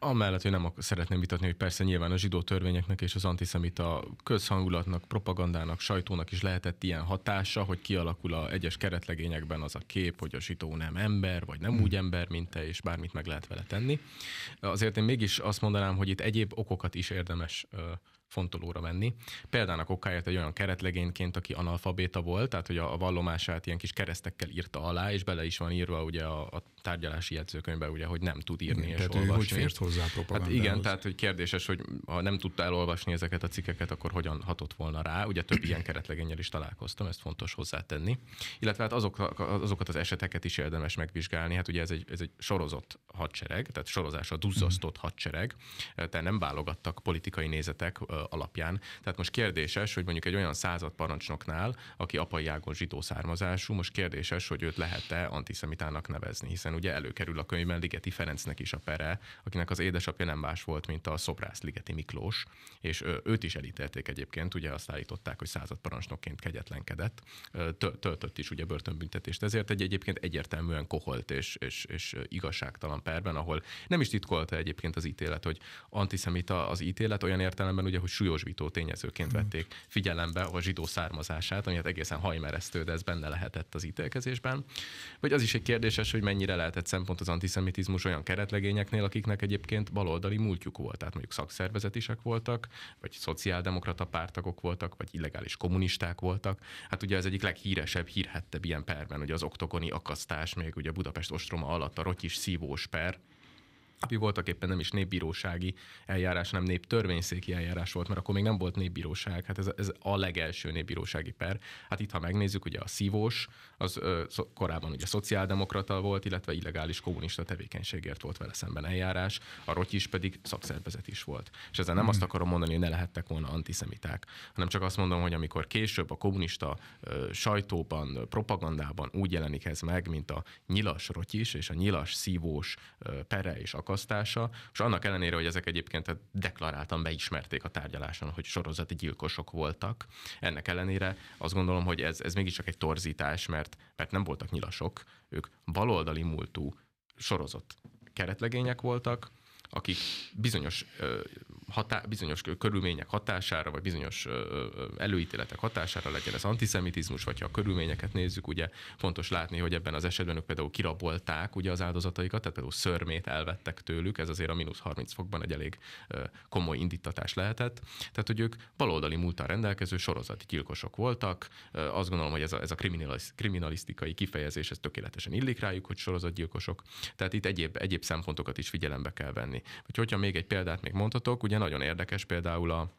amellett, hogy nem ak- szeretném vitatni, hogy persze nyilván a zsidó törvényeknek és az antiszemita közhangulatnak, propagandának, sajtónak is lehetett ilyen hatása, hogy kialakul a egyes keretlegényekben az a kép, hogy a zsidó nem ember, vagy nem hmm. úgy ember, mint te, és bármit meg lehet vele tenni. Azért én mégis azt mondanám, hogy itt egyéb okokat is érdemes fontolóra venni. Példának okáért egy olyan keretlegényként, aki analfabéta volt, tehát hogy a, vallomását ilyen kis keresztekkel írta alá, és bele is van írva ugye a, a tárgyalási jegyzőkönyvbe, ugye, hogy nem tud írni igen, és tehát olvasni. Hogy fért hozzá hát igen, tehát hogy kérdéses, hogy ha nem tudta elolvasni ezeket a cikkeket, akkor hogyan hatott volna rá. Ugye több ilyen keretlegényel is találkoztam, ezt fontos hozzátenni. Illetve hát azok, azokat az eseteket is érdemes megvizsgálni. Hát ugye ez egy, ez egy sorozott hadsereg, tehát sorozásra duzzasztott mhm. hadsereg, tehát nem válogattak politikai nézetek alapján. Tehát most kérdéses, hogy mondjuk egy olyan század parancsnoknál, aki apai ágon zsidó származású, most kérdéses, hogy őt lehet-e antiszemitának nevezni, hiszen ugye előkerül a könyvben Ligeti Ferencnek is a pere, akinek az édesapja nem más volt, mint a szobrász Ligeti Miklós, és őt is elítélték egyébként, ugye azt állították, hogy század parancsnokként kegyetlenkedett, töltött is ugye börtönbüntetést. Ezért egy egyébként egyértelműen koholt és, és, és igazságtalan perben, ahol nem is titkolta egyébként az ítélet, hogy antiszemita az ítélet olyan értelemben, ugye, hogy vitó tényezőként hmm. vették figyelembe a zsidó származását, ami hát egészen hajmeresztő, de ez benne lehetett az ítélkezésben. Vagy az is egy kérdéses, hogy mennyire lehetett szempont az antiszemitizmus olyan keretlegényeknél, akiknek egyébként baloldali múltjuk volt, tehát mondjuk szakszervezetisek voltak, vagy szociáldemokrata pártagok voltak, vagy illegális kommunisták voltak. Hát ugye az egyik leghíresebb, hírhettebb ilyen perben, ugye az oktokoni akasztás, még ugye Budapest ostroma alatt a rotyis szívós per, ami voltak éppen nem is népbírósági eljárás, nem néptörvényszéki eljárás volt, mert akkor még nem volt népbíróság, hát ez, ez a legelső népbírósági per. Hát itt, ha megnézzük, ugye a szívós, az ö, korábban ugye szociáldemokrata volt, illetve illegális kommunista tevékenységért volt vele szemben eljárás, a is pedig szakszervezet is volt. És ezzel nem hmm. azt akarom mondani, hogy ne lehettek volna antiszemiták, hanem csak azt mondom, hogy amikor később a kommunista ö, sajtóban, propagandában úgy jelenik ez meg, mint a nyilas rotyis és a nyilas szívós ö, pere és akar megakasztása, és annak ellenére, hogy ezek egyébként hát deklaráltan beismerték a tárgyaláson, hogy sorozati gyilkosok voltak, ennek ellenére azt gondolom, hogy ez, ez mégiscsak egy torzítás, mert, mert nem voltak nyilasok, ők baloldali múltú sorozott keretlegények voltak, akik bizonyos, hatá- bizonyos körülmények hatására, vagy bizonyos előítéletek hatására, legyen ez antiszemitizmus, vagy ha a körülményeket nézzük, ugye fontos látni, hogy ebben az esetben ők például kirabolták ugye az áldozataikat, tehát például szörmét elvettek tőlük, ez azért a mínusz 30 fokban egy elég komoly indítatás lehetett. Tehát, hogy ők baloldali múltan rendelkező sorozati gyilkosok voltak. Azt gondolom, hogy ez a, ez a kriminalisztikai kifejezés, ez tökéletesen illik rájuk, hogy sorozatgyilkosok. Tehát itt egyéb, egyéb szempontokat is figyelembe kell venni. Vagy hogyha még egy példát még mondhatok, ugye nagyon érdekes például a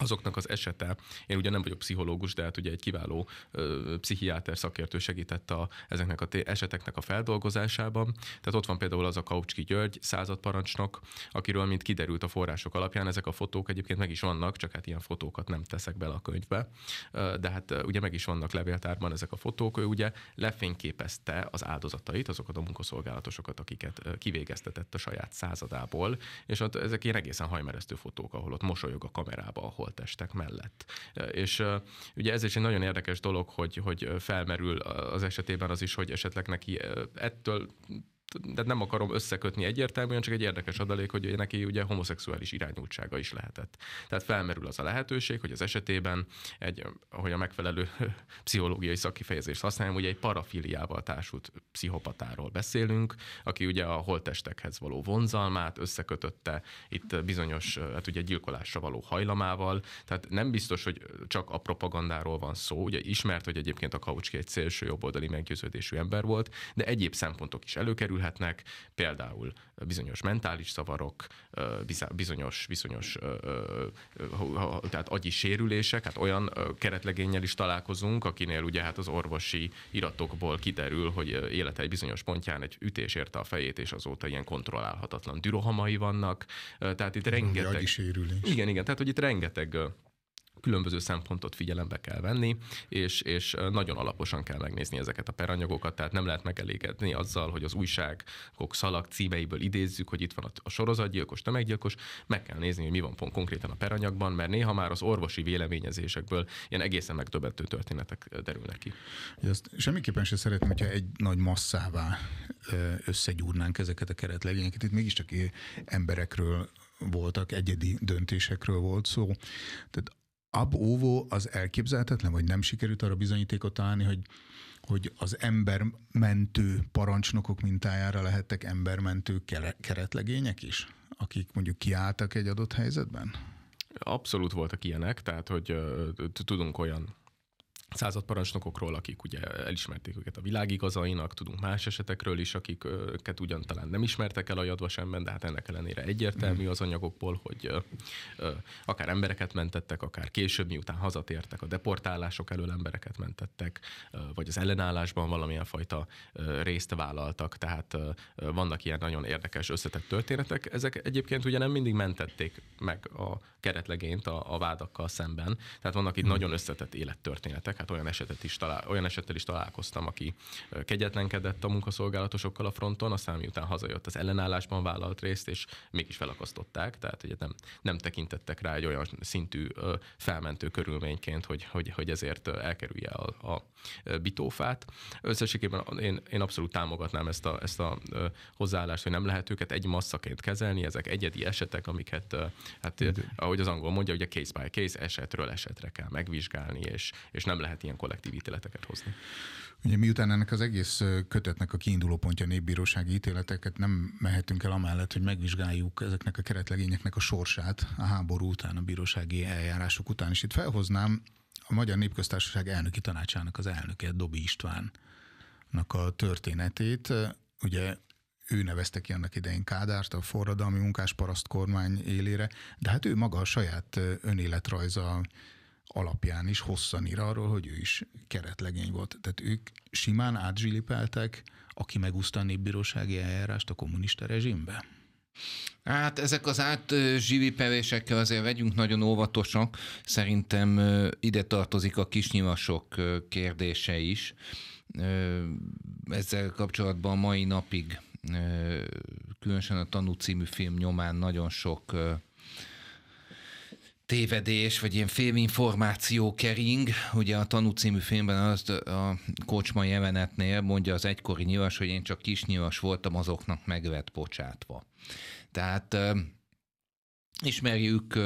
azoknak az esete, én ugye nem vagyok pszichológus, de hát ugye egy kiváló ö, pszichiáter szakértő segített a, ezeknek a t- eseteknek a feldolgozásában. Tehát ott van például az a Kaucski György századparancsnok, akiről, mint kiderült a források alapján, ezek a fotók egyébként meg is vannak, csak hát ilyen fotókat nem teszek bele a könyvbe, de hát ugye meg is vannak levéltárban ezek a fotók, ő ugye lefényképezte az áldozatait, azokat a munkaszolgálatosokat, akiket kivégeztetett a saját századából, és ott, ezek ilyen egészen hajmeresztő fotók, ahol ott mosolyog a kamerába, ahol holtestek mellett. És ugye ez is egy nagyon érdekes dolog, hogy, hogy felmerül az esetében az is, hogy esetleg neki ettől de nem akarom összekötni egyértelműen, csak egy érdekes adalék, hogy neki ugye homoszexuális irányultsága is lehetett. Tehát felmerül az a lehetőség, hogy az esetében egy, ahogy a megfelelő <laughs> pszichológiai szakifejezést használjam, ugye egy parafiliával társult pszichopatáról beszélünk, aki ugye a holtestekhez való vonzalmát összekötötte itt bizonyos, hát ugye gyilkolásra való hajlamával, tehát nem biztos, hogy csak a propagandáról van szó, ugye ismert, hogy egyébként a Kaucski egy szélső jobboldali meggyőződésű ember volt, de egyéb szempontok is előkerül kerülhetnek, például bizonyos mentális szavarok, bizonyos, bizonyos tehát agyi sérülések, hát olyan keretlegénnyel is találkozunk, akinél ugye hát az orvosi iratokból kiderül, hogy élete egy bizonyos pontján egy ütés érte a fejét, és azóta ilyen kontrollálhatatlan dürohamai vannak, tehát itt rengeteg... Agyi sérülés. Igen, igen, tehát hogy itt rengeteg különböző szempontot figyelembe kell venni, és, és nagyon alaposan kell megnézni ezeket a peranyagokat, tehát nem lehet megelégedni azzal, hogy az újságok szalag címeiből idézzük, hogy itt van a sorozatgyilkos, tömeggyilkos, meg kell nézni, hogy mi van pont konkrétan a peranyagban, mert néha már az orvosi véleményezésekből ilyen egészen megdöbbentő történetek derülnek ki. Ezt semmiképpen se szeretném, hogyha egy nagy masszává összegyúrnánk ezeket a keretlegényeket. Itt mégiscsak emberekről voltak, egyedi döntésekről volt szó. Tehát ab óvó az elképzelhetetlen, vagy nem sikerült arra bizonyítékot találni, hogy, hogy az embermentő parancsnokok mintájára lehettek embermentő keretlegények is, akik mondjuk kiálltak egy adott helyzetben? Abszolút voltak ilyenek, tehát hogy tudunk olyan századparancsnokokról, akik ugye elismerték őket a világigazainak, tudunk más esetekről is, akiket ugyan talán nem ismertek el a jadvasemben, de hát ennek ellenére egyértelmű mm. az anyagokból, hogy akár embereket mentettek, akár később, miután hazatértek, a deportálások elől embereket mentettek, vagy az ellenállásban valamilyen fajta részt vállaltak, tehát vannak ilyen nagyon érdekes összetett történetek. Ezek egyébként ugye nem mindig mentették meg a keretlegényt a, a vádakkal szemben, tehát vannak itt mm. nagyon összetett élettörténetek, hát olyan, esetet is talál, olyan esettel is találkoztam, aki kegyetlenkedett a munkaszolgálatosokkal a fronton, aztán miután hazajött az ellenállásban vállalt részt, és mégis felakasztották, tehát ugye nem, nem tekintettek rá egy olyan szintű felmentő körülményként, hogy, hogy, hogy ezért elkerülje a, a bitófát. Összességében én, én abszolút támogatnám ezt a, ezt a hozzáállást, hogy nem lehet őket egy masszaként kezelni, ezek egyedi esetek, amiket, hát, ahogy az angol mondja, ugye case by case esetről esetre kell megvizsgálni, és, és nem lehet lehet ilyen kollektív ítéleteket hozni. Ugye miután ennek az egész kötetnek a kiinduló pontja népbírósági ítéleteket, nem mehetünk el amellett, hogy megvizsgáljuk ezeknek a keretlegényeknek a sorsát a háború után, a bírósági eljárások után. És itt felhoznám a Magyar Népköztársaság elnöki tanácsának az elnöke, Dobi Istvánnak a történetét. Ugye ő nevezte ki annak idején Kádárt, a forradalmi munkásparaszt kormány élére, de hát ő maga a saját önéletrajza alapján is hosszan ír arról, hogy ő is keretlegény volt. Tehát ők simán átzsilipeltek, aki megúszta a népbírósági eljárást a kommunista rezsimbe? Hát ezek az átzsilipelésekkel azért vegyünk nagyon óvatosak. Szerintem ide tartozik a kisnyimasok kérdése is. Ezzel kapcsolatban mai napig különösen a Tanú című film nyomán nagyon sok tévedés, vagy ilyen félinformáció kering. Ugye a Tanú című filmben az a kocsma jelenetnél mondja az egykori nyilas, hogy én csak kis nyilas voltam azoknak megvet bocsátva. Tehát Ismerjük,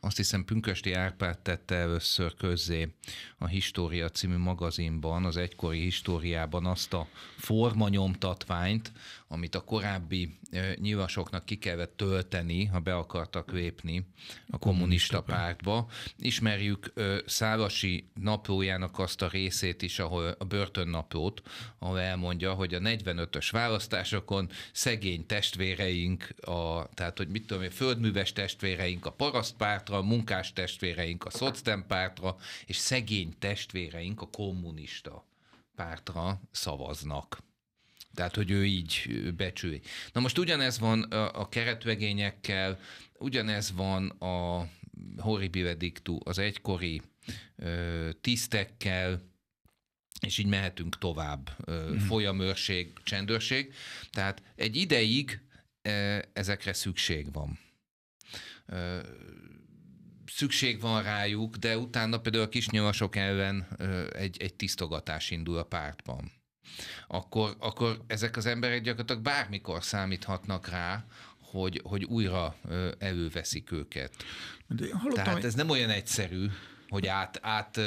azt hiszem Pünkösti Árpád tette először közzé a História című magazinban, az egykori históriában azt a formanyomtatványt, amit a korábbi nyilasoknak ki kellett tölteni, ha be akartak lépni a kommunista hát. pártba. Ismerjük Szálasi naplójának azt a részét is, ahol a börtönnaplót, ahol elmondja, hogy a 45-ös választásokon szegény testvéreink, a, tehát hogy mit tudom én, földműves testvéreink a parasztpártra, a munkás testvéreink a szocdempártra, és szegény testvéreink a kommunista pártra szavaznak. Tehát, hogy ő így becsüli. Na most ugyanez van a keretvegényekkel, ugyanez van a Horribile Dictu, az egykori tisztekkel, és így mehetünk tovább. Mm. Folyamőrség, csendőrség. Tehát egy ideig ezekre szükség van. Szükség van rájuk, de utána például a kisnyomasok ellen egy, egy tisztogatás indul a pártban akkor, akkor ezek az emberek gyakorlatilag bármikor számíthatnak rá, hogy, hogy újra előveszik őket. De Tehát ez nem olyan egyszerű, hogy át, át,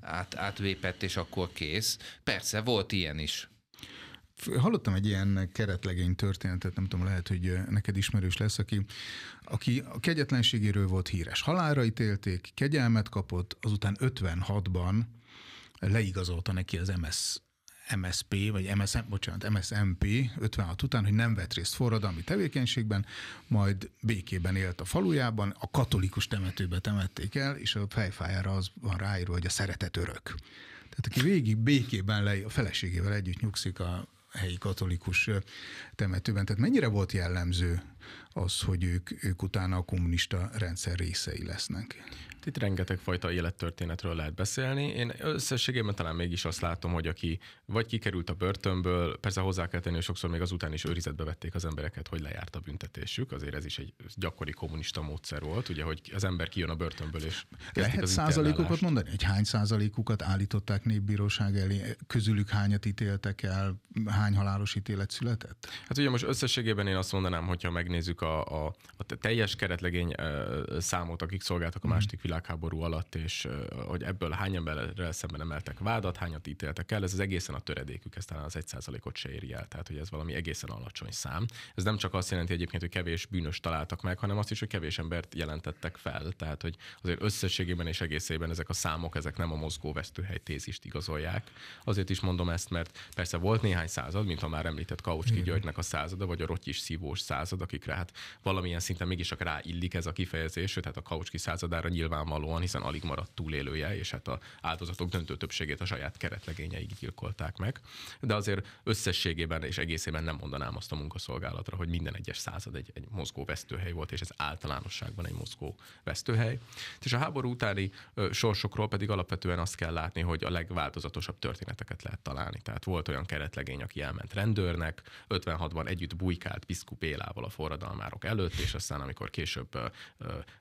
át, átvépett, és akkor kész. Persze, volt ilyen is. Hallottam egy ilyen keretlegény történetet, nem tudom, lehet, hogy neked ismerős lesz, aki, aki a kegyetlenségéről volt híres. Halálra ítélték, kegyelmet kapott, azután 56-ban leigazolta neki az MS MSP, vagy MSM, bocsánat, MSMP 56 után, hogy nem vett részt forradalmi tevékenységben, majd békében élt a falujában, a katolikus temetőbe temették el, és a fejfájára az van ráírva, hogy a szeretet örök. Tehát aki végig békében le, a feleségével együtt nyugszik a helyi katolikus temetőben, tehát mennyire volt jellemző az, hogy ők, ők utána a kommunista rendszer részei lesznek. Hát itt rengeteg fajta élettörténetről lehet beszélni. Én összességében talán mégis azt látom, hogy aki vagy kikerült a börtönből, persze hozzá kell tenni, hogy sokszor még azután is őrizetbe vették az embereket, hogy lejárt a büntetésük. Azért ez is egy gyakori kommunista módszer volt, ugye, hogy az ember kijön a börtönből és Lehet az százalékokat mondani, hogy hány százalékukat állították népbíróság elé, közülük hányat ítéltek el, hány halálos ítélet született? Hát ugye most összességében én azt mondanám, hogyha megnézzük a, a, a teljes keretlegény számot, akik szolgáltak a mhm. második világháború alatt, és hogy ebből hány emberre szemben emeltek vádat, hányat ítéltek el, ez az egészen a töredékük, ez talán az egy százalékot se éri el, tehát hogy ez valami egészen alacsony szám. Ez nem csak azt jelenti egyébként, hogy kevés bűnös találtak meg, hanem azt is, hogy kevés embert jelentettek fel, tehát hogy azért összességében és egészében ezek a számok, ezek nem a mozgó vesztőhely tézist igazolják. Azért is mondom ezt, mert persze volt néhány század, mint a már említett Kaucski Györgynek a százada, vagy a Rotyis szívós század, akikre hát valamilyen szinten mégis csak ráillik ez a kifejezés, tehát a kaucski századára nyilvánvalóan, hiszen alig maradt túlélője, és hát a áldozatok döntő többségét a saját keretlegényeig gyilkolták meg. De azért összességében és egészében nem mondanám azt a munkaszolgálatra, hogy minden egyes század egy, egy mozgó vesztőhely volt, és ez általánosságban egy mozgó vesztőhely. És a háború utáni ö, sorsokról pedig alapvetően azt kell látni, hogy a legváltozatosabb történeteket lehet találni. Tehát volt olyan keretlegény, aki elment rendőrnek, 56-ban együtt bujkált Piszku Pélával a forradalmár tanárok előtt, és aztán amikor később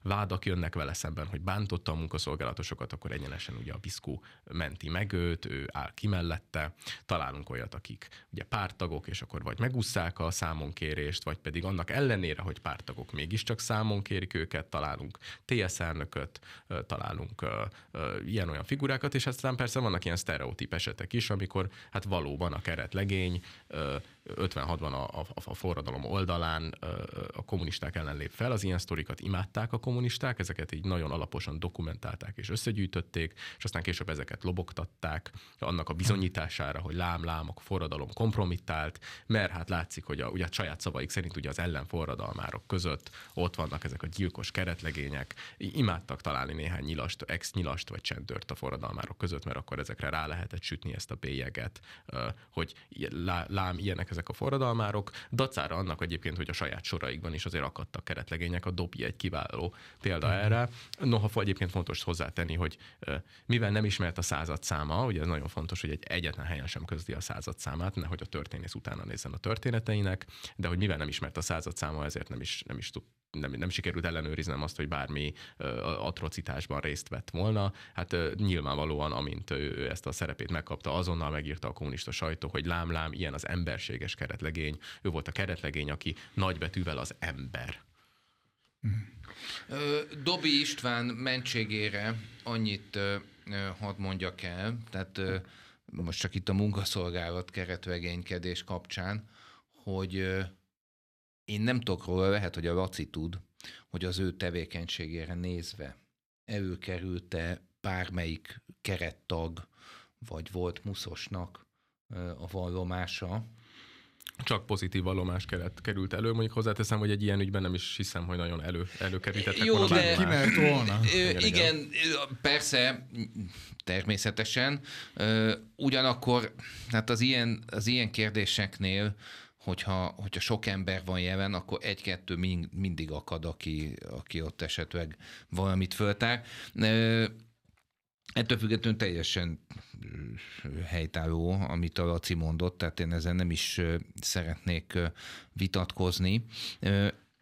vádak jönnek vele szemben, hogy bántotta a munkaszolgálatosokat, akkor egyenesen ugye a Biszkó menti meg őt, ő áll ki mellette. Találunk olyat, akik ugye pártagok, és akkor vagy megúszszák a számonkérést, vagy pedig annak ellenére, hogy pártagok mégiscsak számon kérik őket, találunk TSZ elnököt, találunk ilyen-olyan figurákat, és aztán persze vannak ilyen sztereotíp esetek is, amikor hát valóban a keretlegény 56-ban a, a, a forradalom oldalán a kommunisták ellen lép fel. Az ilyen sztorikat imádták a kommunisták, ezeket így nagyon alaposan dokumentálták és összegyűjtötték, és aztán később ezeket lobogtatták annak a bizonyítására, hogy lám, lám, a forradalom kompromittált, mert hát látszik, hogy a, ugye a saját szavaik szerint ugye az ellenforradalmárok között ott vannak ezek a gyilkos keretlegények, imádtak találni néhány nyilast, ex-nyilast vagy csendőrt a forradalmárok között, mert akkor ezekre rá lehetett sütni ezt a bélyeget, hogy lám, ilyenek ezek a forradalmárok, dacára annak egyébként, hogy a saját soraikban is azért akadtak keretlegények, a Dopi egy kiváló példa mm. erre. Noha egyébként fontos hozzátenni, hogy mivel nem ismert a század száma, ugye ez nagyon fontos, hogy egy egyetlen helyen sem közdi a század számát, nehogy a történész utána nézzen a történeteinek, de hogy mivel nem ismert a század száma, ezért nem is, nem is tud, nem, nem sikerült ellenőriznem azt, hogy bármi atrocitásban részt vett volna. Hát nyilvánvalóan, amint ő ezt a szerepét megkapta, azonnal megírta a kommunista sajtó, hogy lám-lám, ilyen az emberséges keretlegény. Ő volt a keretlegény, aki nagybetűvel az ember. Dobi István mentségére annyit hadd mondjak el, tehát most csak itt a munkaszolgálat keretvegénykedés kapcsán, hogy én nem tudok róla, lehet, hogy a Laci tud, hogy az ő tevékenységére nézve előkerült-e bármelyik kerettag, vagy volt muszosnak a vallomása, csak pozitív vallomás kerett, került elő. Mondjuk hozzáteszem, hogy egy ilyen ügyben nem is hiszem, hogy nagyon elő, előkerítettek Jó, volna de... Kimert volna. igen, igen, igen, persze, természetesen. Ugyanakkor hát az ilyen, az ilyen kérdéseknél hogyha, hogyha sok ember van jelen, akkor egy-kettő mindig akad, aki, aki ott esetleg valamit föltár. Ettől függetlenül teljesen helytálló, amit a Laci mondott, tehát én ezen nem is szeretnék vitatkozni.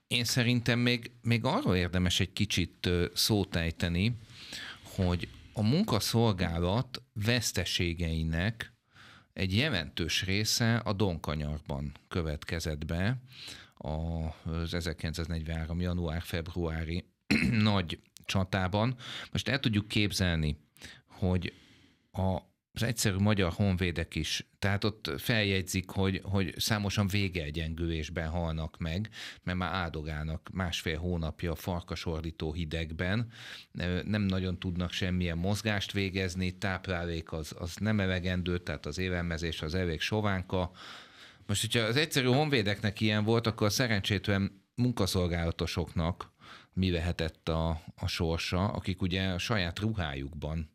Én szerintem még, még arról érdemes egy kicsit szót ejteni, hogy a munkaszolgálat veszteségeinek egy jelentős része a Donkanyarban következett be az 1943. január-februári <clears throat> nagy csatában. Most el tudjuk képzelni, hogy a az egyszerű magyar honvédek is. Tehát ott feljegyzik, hogy, hogy számosan végelgyengülésben halnak meg, mert már áldogálnak másfél hónapja a farkasordító hidegben, nem nagyon tudnak semmilyen mozgást végezni, táplálék az, az nem elegendő, tehát az élelmezés az elég sovánka. Most, hogyha az egyszerű honvédeknek ilyen volt, akkor a szerencsétlen munkaszolgálatosoknak mi lehetett a, a sorsa, akik ugye a saját ruhájukban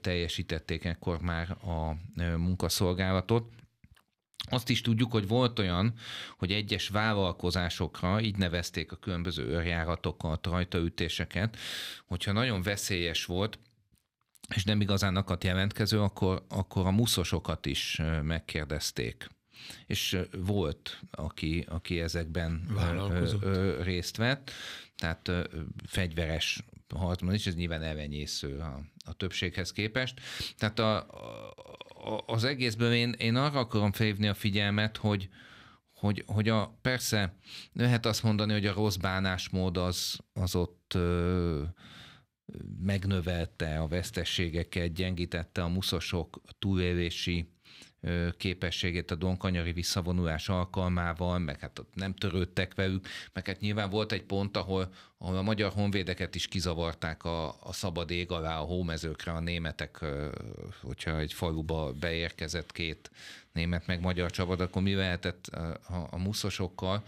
teljesítették ekkor már a munkaszolgálatot. Azt is tudjuk, hogy volt olyan, hogy egyes vállalkozásokra, így nevezték a különböző őrjáratokat, rajtaütéseket, hogyha nagyon veszélyes volt, és nem igazán akadt jelentkező, akkor, akkor a muszosokat is megkérdezték. És volt, aki, aki ezekben részt vett, tehát fegyveres harcban is, ez nyilván elvenyésző a, a többséghez képest. Tehát a, a, az egészből én, én arra akarom felhívni a figyelmet, hogy, hogy, hogy a, persze lehet azt mondani, hogy a rossz bánásmód az, az ott ö, megnövelte a vesztességeket, gyengítette a muszosok túlélési képességét a donkanyari visszavonulás alkalmával, meg hát ott nem törődtek velük, meg hát nyilván volt egy pont, ahol, ahol a magyar honvédeket is kizavarták a, a szabad ég alá a hómezőkre a németek, hogyha egy faluba beérkezett két német meg magyar csapat, akkor mi lehetett a, a, a muszosokkal.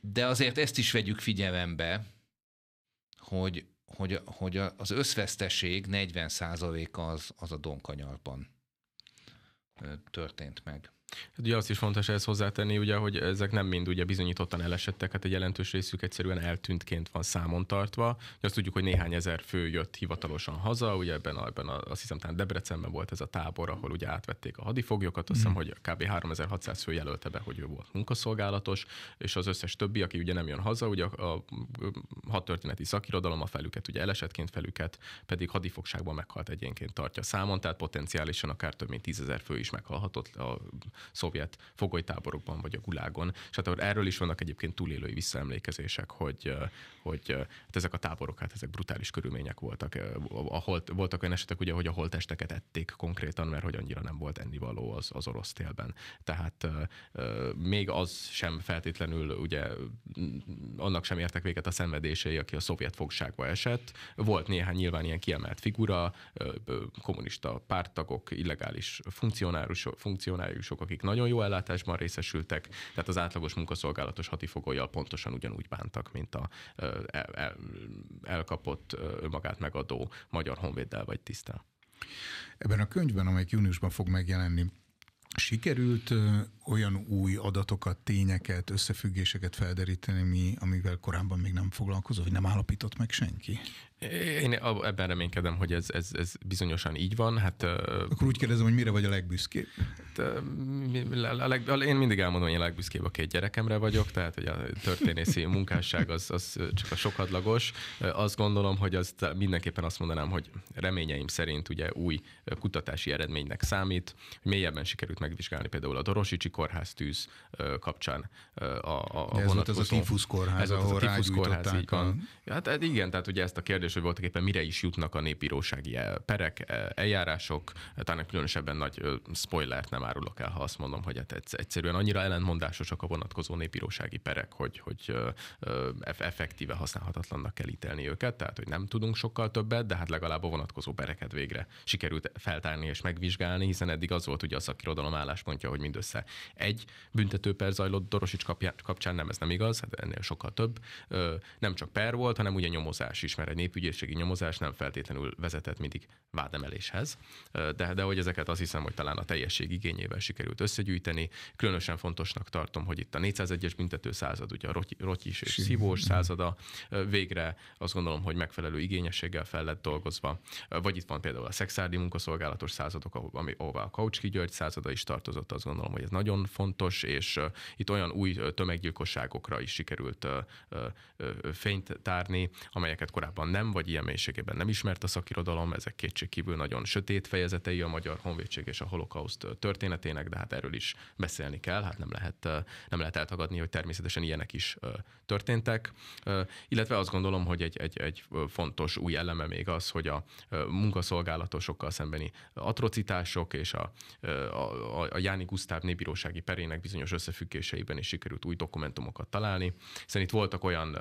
De azért ezt is vegyük figyelembe, hogy, hogy, hogy az összveszteség 40%-a az, az a donkanyarban történt meg. Hát ugye azt is fontos ehhez hozzátenni, ugye, hogy ezek nem mind ugye bizonyítottan elesettek, hát egy jelentős részük egyszerűen eltűntként van számon tartva. Ugye azt tudjuk, hogy néhány ezer fő jött hivatalosan haza, ugye ebben, a, ebben a, azt hiszem talán Debrecenben volt ez a tábor, ahol ugye átvették a hadifoglyokat, azt hiszem, mm. hogy kb. 3600 fő jelölte be, hogy ő volt munkaszolgálatos, és az összes többi, aki ugye nem jön haza, ugye a, a hadtörténeti szakirodalom a felüket, ugye elesetként felüket, pedig hadifogságban meghalt egyénként tartja számon, tehát potenciálisan akár több mint tízezer fő is meghalhatott a szovjet fogolytáborokban vagy a gulágon. És hát erről is vannak egyébként túlélői visszaemlékezések, hogy, hogy hát ezek a táborok, hát ezek brutális körülmények voltak. A holt, voltak olyan esetek, ugye, hogy a holtesteket ették konkrétan, mert hogy annyira nem volt ennivaló az, az orosz télben. Tehát még az sem feltétlenül, ugye annak sem értek véget a szenvedései, aki a szovjet fogságba esett. Volt néhány nyilván ilyen kiemelt figura, kommunista párttagok, illegális funkcionárusok, funkcionáriusok, akik nagyon jó ellátásban részesültek, tehát az átlagos munkaszolgálatos hatifogójal pontosan ugyanúgy bántak, mint a el, el, elkapott magát megadó magyar honvéddel vagy tisztel. Ebben a könyvben, amelyik júniusban fog megjelenni, Sikerült olyan új adatokat, tényeket, összefüggéseket felderíteni, ami, amivel korábban még nem foglalkozott, vagy nem állapított meg senki? Én ebben reménykedem, hogy ez, ez, ez bizonyosan így van. Hát, Akkor úgy kérdezem, hogy mire vagy a legbüszkébb? A hát, leg, én mindig elmondom, hogy én legbüszkébb a két gyerekemre vagyok, tehát hogy a történészi <laughs> munkásság az, az csak a sokadlagos. Azt gondolom, hogy az mindenképpen azt mondanám, hogy reményeim szerint ugye új kutatási eredménynek számít, hogy mélyebben sikerült megvizsgálni például a Dorosicsi kórház tűz kapcsán a, a, a De ez volt az a tifusz kórház, ez ahol az a tifusz kórház, így van. A... Hát, hát igen, tehát ugye ezt a kérdést kérdés, hogy voltak éppen mire is jutnak a népírósági perek, e, eljárások. Talán különösebben nagy spoilert nem árulok el, ha azt mondom, hogy hát egyszerűen annyira ellentmondásosak a vonatkozó népírósági perek, hogy, hogy effektíve használhatatlannak kell ítélni őket, tehát hogy nem tudunk sokkal többet, de hát legalább a vonatkozó pereket végre sikerült feltárni és megvizsgálni, hiszen eddig az volt ugye a szakirodalom álláspontja, hogy mindössze egy büntetőper zajlott Dorosics kapcsán, nem ez nem igaz, hát ennél sokkal több. Nem csak per volt, hanem ugye nyomozás is, mert egy ügyészségi nyomozás nem feltétlenül vezetett mindig vádemeléshez, de, de hogy ezeket azt hiszem, hogy talán a teljesség igényével sikerült összegyűjteni. Különösen fontosnak tartom, hogy itt a 401-es büntető század, ugye a rotyis és szívós mhm. százada végre azt gondolom, hogy megfelelő igényességgel fel lett dolgozva. Vagy itt van például a szexárdi munkaszolgálatos századok, ahová a Kaucski György százada is tartozott, azt gondolom, hogy ez nagyon fontos, és itt olyan új tömeggyilkosságokra is sikerült fényt tárni, amelyeket korábban nem vagy ilyen mélységében nem ismert a szakirodalom, ezek kétségkívül nagyon sötét fejezetei a magyar honvédség és a holokauszt történetének, de hát erről is beszélni kell, hát nem lehet, nem lehet eltagadni, hogy természetesen ilyenek is történtek. Illetve azt gondolom, hogy egy, egy, egy fontos új eleme még az, hogy a munkaszolgálatosokkal szembeni atrocitások és a, a, a Jáni Gusztáv népbírósági perének bizonyos összefüggéseiben is sikerült új dokumentumokat találni, hiszen itt voltak olyan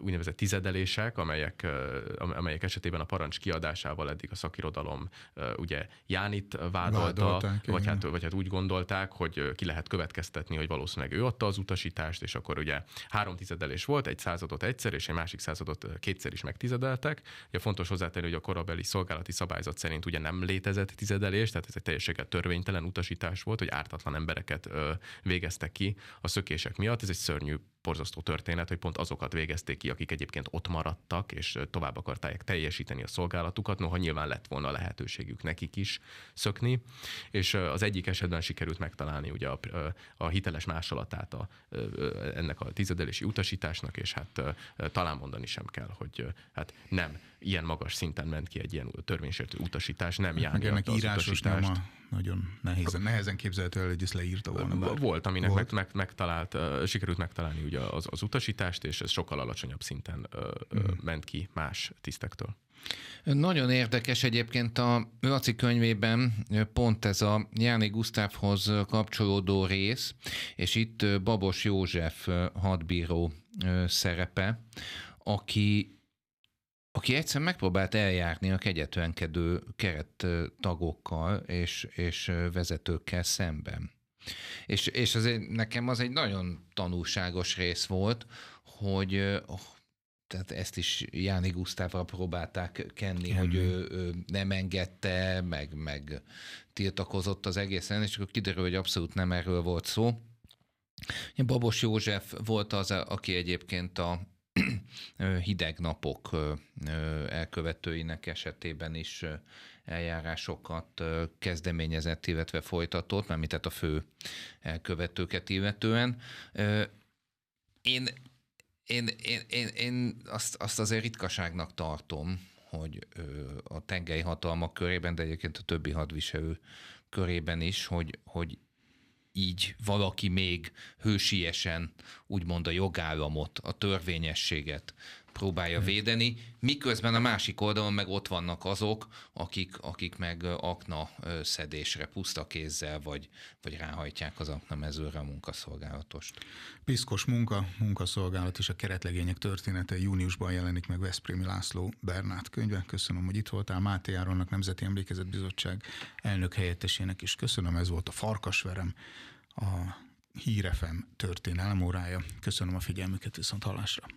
úgynevezett tizedelések, amelyek amelyek, amelyek esetében a parancs kiadásával eddig a szakirodalom ugye Jánit vádolta, vagy hát, vagy hát úgy gondolták, hogy ki lehet következtetni, hogy valószínűleg ő adta az utasítást, és akkor ugye három tizedelés volt, egy századot egyszer, és egy másik századot kétszer is megtizedeltek. Ugye fontos hozzátenni, hogy a korabeli szolgálati szabályzat szerint ugye nem létezett tizedelés, tehát ez egy teljesen törvénytelen utasítás volt, hogy ártatlan embereket végeztek ki a szökések miatt. Ez egy szörnyű porzasztó történet, hogy pont azokat végezték ki, akik egyébként ott maradtak, és és tovább akarták teljesíteni a szolgálatukat, noha nyilván lett volna lehetőségük nekik is szökni, és az egyik esetben sikerült megtalálni ugye a, a hiteles másolatát a, ennek a tizedelési utasításnak, és hát talán mondani sem kell, hogy hát nem ilyen magas szinten ment ki egy ilyen törvénysértő utasítás, nem Meg Ennek írásos utasítást. Téma nagyon nehézen, nehezen képzelhető el, hogy ezt leírta volna. Bár. Volt, aminek Volt. Meg, meg, megtalált, sikerült megtalálni ugye az, az utasítást, és ez sokkal alacsonyabb szinten hmm. ment ki más tisztektől. Nagyon érdekes egyébként a Laci könyvében pont ez a Jáni Gusztávhoz kapcsolódó rész, és itt Babos József hadbíró szerepe, aki aki egyszer megpróbált eljárni a kegyetlenkedő keret tagokkal és, és vezetőkkel szemben. És, és azért nekem az egy nagyon tanulságos rész volt, hogy oh, tehát ezt is Jáni Gusztávra próbálták kenni, hogy ő, ő nem engedte, meg, meg tiltakozott az egészen, és akkor kiderül, hogy abszolút nem erről volt szó. Babos József volt az, aki egyébként a, hideg napok elkövetőinek esetében is eljárásokat kezdeményezett, illetve folytatott, mert tehát a fő elkövetőket illetően. Én, én, én, én, én azt, azt azért ritkaságnak tartom, hogy a tengely hatalmak körében, de egyébként a többi hadviselő körében is, hogy, hogy így valaki még hősiesen úgymond a jogállamot, a törvényességet, próbálja hm. védeni, miközben a másik oldalon meg ott vannak azok, akik, akik meg akna szedésre puszta kézzel, vagy, vagy ráhajtják az akna mezőre a munkaszolgálatost. Piszkos munka, munkaszolgálat és a keretlegények története júniusban jelenik meg Veszprémi László Bernát könyve. Köszönöm, hogy itt voltál. Máté Áronnak Nemzeti bizottság elnök helyettesének is köszönöm. Ez volt a Farkasverem, a Hírefem történelem órája. Köszönöm a figyelmüket viszont hallásra.